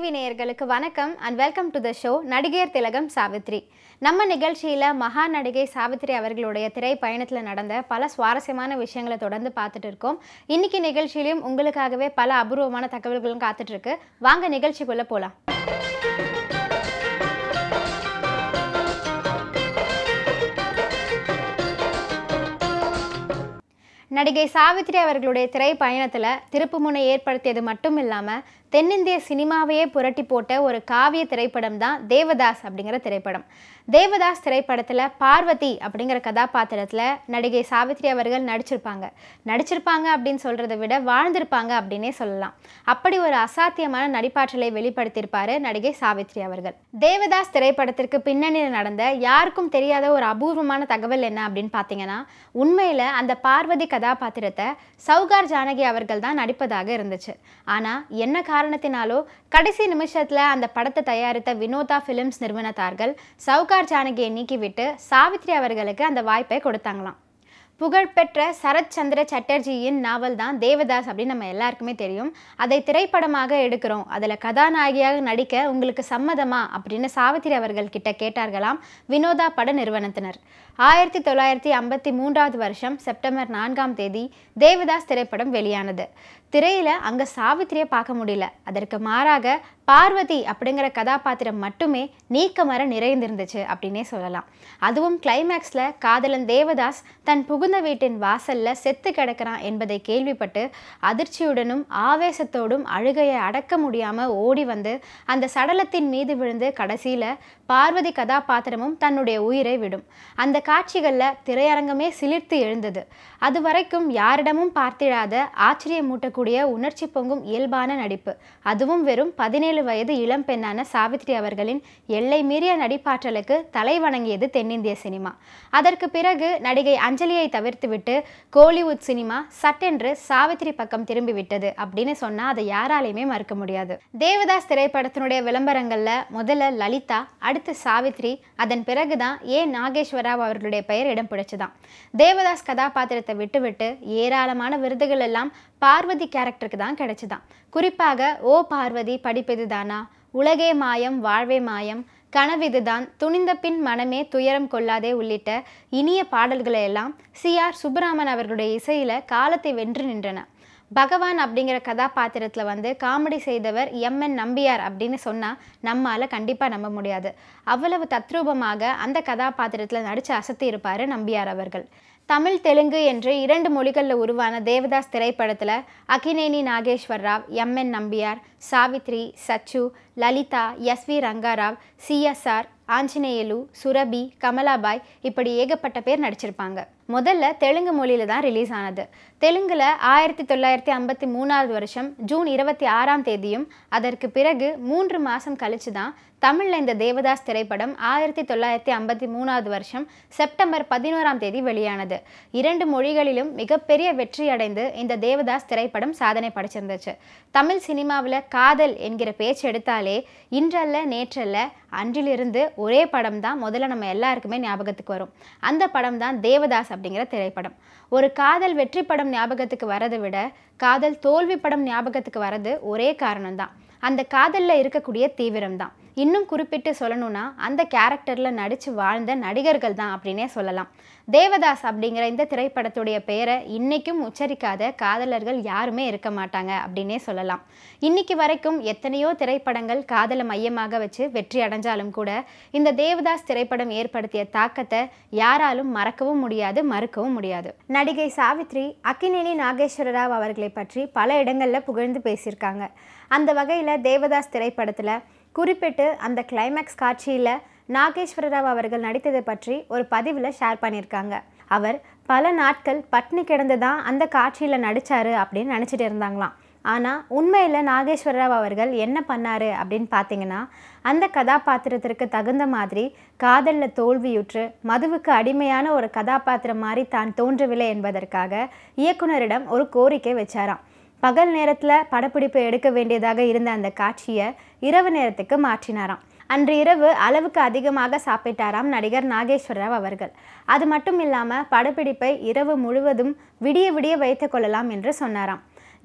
TV நேயர்களுக்கு வணக்கம் and welcome to the show நடிகர் திலகம் சாவித்ரி நம்ம நிகழ்ச்சியில் மகா நடிகை சாவித்ரி அவர்களுடைய திரைப்பயணத்தில் நடந்த பல சுவாரஸ்யமான விஷயங்களை தொடர்ந்து பார்த்துட்டு இருக்கோம் இன்னைக்கு நிகழ்ச்சியிலையும் உங்களுக்காகவே பல அபூர்வமான தகவல்களும் காத்துட்ருக்கு வாங்க நிகழ்ச்சிக்குள்ளே போகலாம் நடிகை சாவித்ரி அவர்களுடைய திரைப்பயணத்தில் திருப்புமுனை ஏற்படுத்தியது மட்டும் இல்லாமல் தென்னிந்திய சினிமாவையே புரட்டி போட்ட ஒரு காவிய திரைப்படம் தான் தேவதாஸ் அப்படிங்கிற திரைப்படம் தேவதாஸ் திரைப்படத்தில் பார்வதி அப்படிங்கிற கதாபாத்திரத்தில் நடிகை சாவித்ரி அவர்கள் நடிச்சிருப்பாங்க நடிச்சிருப்பாங்க அப்படின்னு சொல்கிறத விட வாழ்ந்திருப்பாங்க அப்படின்னே சொல்லலாம் அப்படி ஒரு அசாத்தியமான நடிப்பாற்றலை வெளிப்படுத்தியிருப்பார் நடிகை சாவித்ரி அவர்கள் தேவதாஸ் திரைப்படத்திற்கு பின்னணியில் நடந்த யாருக்கும் தெரியாத ஒரு அபூர்வமான தகவல் என்ன அப்படின்னு பார்த்தீங்கன்னா உண்மையில் அந்த பார்வதி கதாபாத்திரத்தை சௌகார் ஜானகி அவர்கள் தான் நடிப்பதாக இருந்துச்சு ஆனால் என்ன காரணத்தினாலோ கடைசி நிமிஷத்தில் அந்த படத்தை தயாரித்த வினோதா ஃபிலிம்ஸ் நிறுவனத்தார்கள் சவுகார் ஜானகியை நீக்கிவிட்டு சாவித்ரி அவர்களுக்கு அந்த வாய்ப்பை கொடுத்தாங்களாம் புகழ்பெற்ற சரத் சந்திர சட்டர்ஜியின் நாவல் தான் தேவதாஸ் அப்படின்னு நம்ம எல்லாருக்குமே தெரியும் அதை திரைப்படமாக எடுக்கிறோம் அதில் கதாநாயகியாக நடிக்க உங்களுக்கு சம்மதமா அப்படின்னு சாவித்திரி அவர்கள் கிட்ட கேட்டார்களாம் வினோதா பட நிறுவனத்தினர் ஆயிரத்தி தொள்ளாயிரத்தி ஐம்பத்தி மூன்றாவது வருஷம் செப்டம்பர் நான்காம் தேதி தேவதாஸ் திரைப்படம் வெளியானது திரையில் அங்கே சாவித்திரியை பார்க்க முடியல அதற்கு மாறாக பார்வதி அப்படிங்கிற கதாபாத்திரம் மட்டுமே நீக்கமர நிறைந்திருந்துச்சு அப்படின்னே சொல்லலாம் அதுவும் கிளைமேக்ஸ்ல காதலன் தேவதாஸ் தன் புகுந்த வீட்டின் வாசல்ல செத்து கிடக்கிறான் என்பதை கேள்விப்பட்டு அதிர்ச்சியுடனும் ஆவேசத்தோடும் அழுகையை அடக்க முடியாமல் ஓடி வந்து அந்த சடலத்தின் மீது விழுந்து கடைசியில் பார்வதி கதாபாத்திரமும் தன்னுடைய உயிரை விடும் அந்த காட்சிகளில் திரையரங்கமே சிலிர்த்து எழுந்தது அது வரைக்கும் யாரிடமும் பார்த்திடாத ஆச்சரியமூட்டக்கூடிய இருக்கக்கூடிய உணர்ச்சி பொங்கும் இயல்பான நடிப்பு அதுவும் வெறும் பதினேழு வயது இளம் பெண்ணான சாவித்ரி அவர்களின் எல்லை மீறிய நடிப்பாற்றலுக்கு தலை வணங்கியது தென்னிந்திய சினிமா அதற்கு பிறகு நடிகை அஞ்சலியை தவிர்த்துவிட்டு கோலிவுட் சினிமா சட்டென்று சாவித்ரி பக்கம் திரும்பிவிட்டது அப்படின்னு சொன்னால் அதை யாராலையுமே மறுக்க முடியாது தேவதாஸ் திரைப்படத்தினுடைய விளம்பரங்களில் முதல்ல லலிதா அடுத்து சாவித்ரி அதன் பிறகு தான் ஏ நாகேஸ்வராவ் அவர்களுடைய பெயர் இடம் பிடிச்சதான் தேவதாஸ் கதாபாத்திரத்தை விட்டுவிட்டு ஏராளமான விருதுகள் எல்லாம் பார்வதி கேரக்டருக்கு தான் கிடைச்சிதான் குறிப்பாக ஓ பார்வதி படிப்பது தானா உலகே மாயம் வாழ்வே மாயம் கனவிதுதான் துணிந்த பின் மனமே துயரம் கொள்ளாதே உள்ளிட்ட இனிய பாடல்களை எல்லாம் சி ஆர் சுப்பராமன் அவர்களுடைய இசையில் காலத்தை வென்று நின்றன பகவான் அப்படிங்கிற கதாபாத்திரத்தில் வந்து காமெடி செய்தவர் எம் என் நம்பியார் அப்படின்னு சொன்னால் நம்மால் கண்டிப்பாக நம்ப முடியாது அவ்வளவு தத்ரூபமாக அந்த கதாபாத்திரத்தில் நடித்து அசத்தி இருப்பார் நம்பியார் அவர்கள் தமிழ் தெலுங்கு என்று இரண்டு மொழிகளில் உருவான தேவதாஸ் திரைப்படத்தில் Akkineni Nageswara Rao M N Nambiar Savitri Sachu Lalitha S V Rangarao CSR Anjaneyulu Surabhi Kamalabai இப்படி ஏகப்பட்ட பேர் நடிச்சிருப்பாங்க முதல்ல தெலுங்கு மொழியில் தான் ரிலீஸ் ஆனது தெலுங்கில் ஆயிரத்தி தொள்ளாயிரத்தி ஐம்பத்தி மூணாவது வருஷம் ஜூன் இருபத்தி ஆறாம் தேதியும் அதற்கு பிறகு மூன்று மாதம் கழித்து தான் தமிழில் இந்த தேவதாஸ் திரைப்படம் ஆயிரத்தி தொள்ளாயிரத்தி ஐம்பத்தி மூணாவது வருஷம் செப்டம்பர் பதினோராம் தேதி வெளியானது இரண்டு மொழிகளிலும் மிகப்பெரிய வெற்றி அடைந்து இந்த தேவதாஸ் திரைப்படம் சாதனை படைச்சிருந்துச்சு தமிழ் சினிமாவில் காதல் என்கிற பேச்சு எடுத்தாலே இன்றல்ல நேற்றல்ல அன்றிலிருந்து ஒரே படம் தான் முதல்ல நம்ம எல்லாருக்குமே ஞாபகத்துக்கு வரும் அந்த படம் தான் தேவதாஸ் அப்படிங்கிற திரைப்படம் ஒரு காதல் வெற்றி படம் ஞாபகத்துக்கு வரதை விட காதல் தோல்வி படம் ஞாபகத்துக்கு வரது ஒரே காரணம்தான் அந்த காதலில் இருக்கக்கூடிய தீவிரம் தான் இன்னும் குறிப்பிட்டு சொல்லணும்னா அந்த கேரக்டரில் நடித்து வாழ்ந்த நடிகர்கள் தான் அப்படின்னே சொல்லலாம் தேவதாஸ் அப்படிங்கிற இந்த திரைப்படத்துடைய பெயரை இன்றைக்கும் உச்சரிக்காத காதலர்கள் யாருமே இருக்க மாட்டாங்க அப்படின்னே சொல்லலாம் இன்னைக்கு வரைக்கும் எத்தனையோ திரைப்படங்கள் காதலை மையமாக வச்சு வெற்றி அடைஞ்சாலும் கூட இந்த தேவதாஸ் திரைப்படம் ஏற்படுத்திய தாக்கத்தை யாராலும் மறக்கவும் முடியாது மறுக்கவும் முடியாது நடிகை சாவித்ரி அக்கினேனி நாகேஸ்வர ராவ் அவர்களை பற்றி பல இடங்களில் புகழ்ந்து பேசியிருக்காங்க அந்த வகையில் தேவதாஸ் திரைப்படத்தில் குறிப்பிட்டு அந்த கிளைமேக்ஸ் காட்சியில் நாகேஸ்வரராவ் அவர்கள் நடித்ததை பற்றி ஒரு பதிவில் ஷேர் பண்ணியிருக்காங்க அவர் பல நாட்கள் பட்னி கிடந்து தான் அந்த காட்சியில் நடித்தார் அப்படின்னு நினச்சிட்டு இருந்தாங்களாம் ஆனால் உண்மையில் நாகேஸ்வரராவ் அவர்கள் என்ன பண்ணார் அப்படின்னு பார்த்தீங்கன்னா அந்த கதாபாத்திரத்திற்கு தகுந்த மாதிரி காதலில் தோல்வியுற்று மதுவுக்கு அடிமையான ஒரு கதாபாத்திரம் மாதிரி தான் தோன்றவில்லை என்பதற்காக இயக்குனரிடம் ஒரு கோரிக்கை வச்சாராம் பகல் நேரத்தில் படப்பிடிப்பு எடுக்க வேண்டியதாக இருந்த அந்த காட்சியை இரவு நேரத்துக்கு மாற்றினாராம் அன்று இரவு அளவுக்கு அதிகமாக சாப்பிட்டாராம் நடிகர் நாகேஸ்வரராவ் அவர்கள் அது மட்டும் இல்லாமல் படப்பிடிப்பை இரவு முழுவதும் விடிய விடிய வைத்து கொள்ளலாம் என்று சொன்னாராம்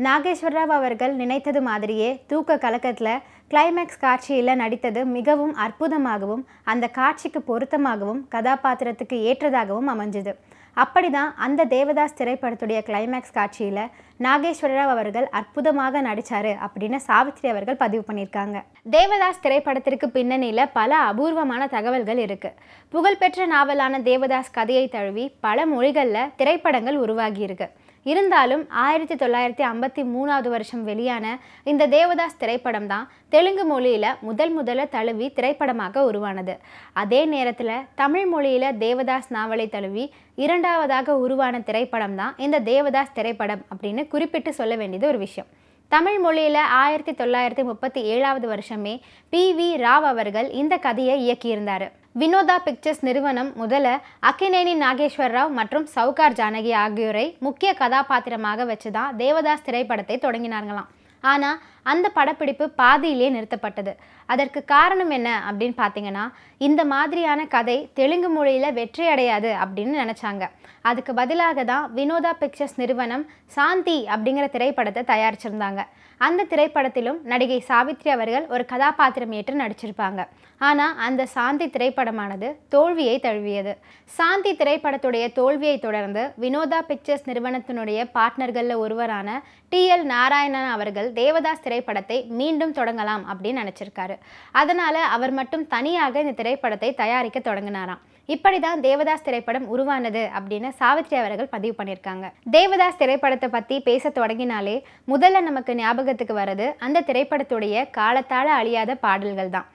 நாகேஸ்வரராவ் அவர்கள் நினைத்தது மாதிரியே தூக்க கலக்கத்தில் கிளைமேக்ஸ் காட்சியில் நடித்தது மிகவும் அற்புதமாகவும் அந்த காட்சிக்கு பொருத்தமாகவும் கதாபாத்திரத்துக்கு ஏற்றதாகவும் அமைஞ்சது அப்படிதான் அந்த தேவதாஸ் திரைப்படத்துடைய கிளைமேக்ஸ் காட்சியில் நாகேஸ்வரராவ் அவர்கள் அற்புதமாக நடித்தார் அப்படின்னு சாவித்ரி அவர்கள் பதிவு பண்ணியிருக்காங்க தேவதாஸ் திரைப்படத்திற்கு பின்னணியில் பல அபூர்வமான தகவல்கள் இருக்குது புகழ்பெற்ற நாவலான தேவதாஸ் கதையை தழுவி பல மொழிகளில் திரைப்படங்கள் உருவாகியிருக்கு இருந்தாலும் ஆயிரத்தி தொள்ளாயிரத்தி ஐம்பத்தி மூணாவது வருஷம் வெளியான இந்த தேவதாஸ் திரைப்படம் தான் தெலுங்கு மொழியில் முதல் முதல தழுவி திரைப்படமாக உருவானது அதே நேரத்தில் தமிழ் மொழியில் தேவதாஸ் நாவலை தழுவி இரண்டாவதாக உருவான திரைப்படம் தான் இந்த தேவதாஸ் திரைப்படம் அப்படின்னு குறிப்பிட்டு சொல்ல வேண்டியது ஒரு விஷயம் தமிழ் மொழியில் ஆயிரத்தி தொள்ளாயிரத்தி முப்பத்தி ஏழாவது வருஷமே பி வி ராவ் அவர்கள் இந்த கதையை இயக்கியிருந்தார் வினோதா பிக்சர்ஸ் நிறுவனம் முதல அக்கினேனி நாகேஸ்வர் ராவ் மற்றும் சவுகார் ஜானகி ஆகியோரை முக்கிய கதாபாத்திரமாக வச்சு தான் தேவதாஸ் திரைப்படத்தை தொடங்கினார்களாம் ஆனால் அந்த படப்பிடிப்பு பாதியிலே நிறுத்தப்பட்டது அதற்கு காரணம் என்ன அப்படின்னு பார்த்தீங்கன்னா இந்த மாதிரியான கதை தெலுங்கு மொழியில் வெற்றி அடையாது அப்படின்னு நினச்சாங்க அதுக்கு பதிலாக தான் வினோதா பிக்சர்ஸ் நிறுவனம் சாந்தி அப்படிங்கிற திரைப்படத்தை தயாரிச்சிருந்தாங்க அந்த திரைப்படத்திலும் நடிகை சாவித்ரி அவர்கள் ஒரு கதாபாத்திரம் ஏற்று நடிச்சிருப்பாங்க ஆனால் அந்த சாந்தி திரைப்படமானது தோல்வியை தழுவியது சாந்தி திரைப்படத்துடைய தோல்வியை தொடர்ந்து வினோதா பிக்சர்ஸ் நிறுவனத்தினுடைய பார்ட்னர்களில் ஒருவரான டி எல் நாராயணன் அவர்கள் தேவதாஸ் திரைப்படத்தை மீண்டும் தொடங்கலாம் அப்படின்னு நினச்சிருக்காரு அதனால அவர் மட்டும் தனியாக இந்த திரைப்படத்தை தயாரிக்க தொடங்கினாராம் இப்படிதான் தேவதாஸ் திரைப்படம் உருவானது அப்படின்னு சாவித்ரி அவர்கள் பதிவு பண்ணியிருக்காங்க தேவதாஸ் திரைப்படத்தை பத்தி பேச தொடங்கினாலே முதல்ல நமக்கு ஞாபகத்துக்கு வர்றது அந்த திரைப்படத்துடைய காலத்தால அழியாத பாடல்கள் தான்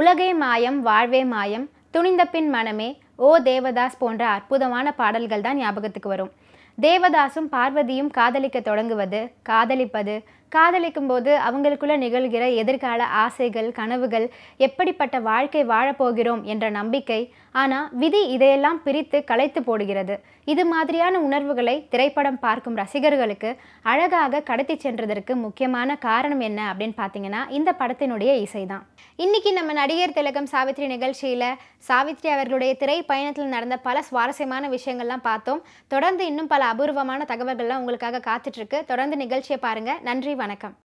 உலகே மாயம் வாழ்வே மாயம் துணிந்த பின் மனமே ஓ தேவதாஸ் போன்ற அற்புதமான பாடல்கள் தான் ஞாபகத்துக்கு வரும் தேவதாசும் பார்வதியும் காதலிக்க தொடங்குவது காதலிப்பது காதலிக்கும் போது அவங்களுக்குள்ள நிகழ்கிற எதிர்கால ஆசைகள் கனவுகள் எப்படிப்பட்ட வாழ்க்கை வாழப்போகிறோம் என்ற நம்பிக்கை ஆனால் விதி இதையெல்லாம் பிரித்து களைத்து போடுகிறது இது மாதிரியான உணர்வுகளை திரைப்படம் பார்க்கும் ரசிகர்களுக்கு அழகாக கடத்தி சென்றதற்கு முக்கியமான காரணம் என்ன அப்படின்னு பார்த்தீங்கன்னா இந்த படத்தினுடைய இசைதான் இன்னைக்கு நம்ம நடிகர் திலகம் சாவித்ரி நிகழ்ச்சியில சாவித்ரி அவர்களுடைய திரை பயணத்தில் நடந்த பல சுவாரஸ்யமான விஷயங்கள்லாம் பார்த்தோம் தொடர்ந்து இன்னும் பல அபூர்வமான தகவல்கள்லாம் உங்களுக்காக காத்துட்ருக்கு தொடர்ந்து நிகழ்ச்சியை பாருங்க நன்றி நன்றி வணக்கம்